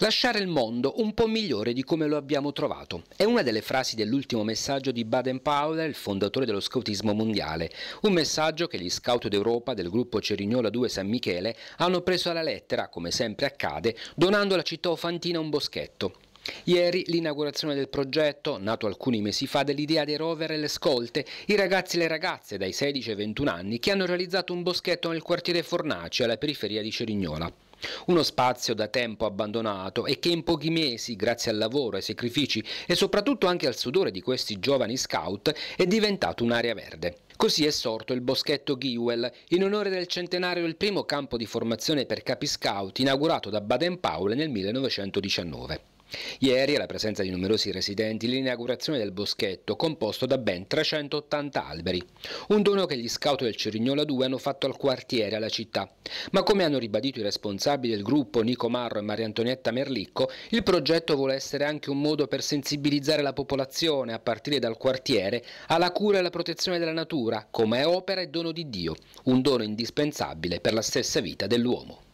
Lasciare il mondo un po' migliore di come lo abbiamo trovato. È una delle frasi dell'ultimo messaggio di Baden Powell, il fondatore dello scoutismo mondiale. Un messaggio che gli scout d'Europa del gruppo Cerignola 2 San Michele hanno preso alla lettera, come sempre accade, donando alla città ofantina un boschetto. Ieri l'inaugurazione del progetto, nato alcuni mesi fa, dell'idea dei rover e le scolte, i ragazzi e le ragazze dai 16 ai 21 anni che hanno realizzato un boschetto nel quartiere Fornace, alla periferia di Cerignola. Uno spazio da tempo abbandonato e che in pochi mesi, grazie al lavoro, ai sacrifici e soprattutto anche al sudore di questi giovani scout, è diventato un'area verde. Così è sorto il boschetto Giwell in onore del centenario del primo campo di formazione per capi scout inaugurato da Baden Powell nel 1919. Ieri, alla presenza di numerosi residenti, l'inaugurazione del boschetto, composto da ben 380 alberi. Un dono che gli scout del Cerignola 2 hanno fatto al quartiere, alla città. Ma come hanno ribadito i responsabili del gruppo, Nico Marro e Maria Antonietta Merlicco, il progetto vuole essere anche un modo per sensibilizzare la popolazione, a partire dal quartiere, alla cura e alla protezione della natura, come opera e dono di Dio. Un dono indispensabile per la stessa vita dell'uomo.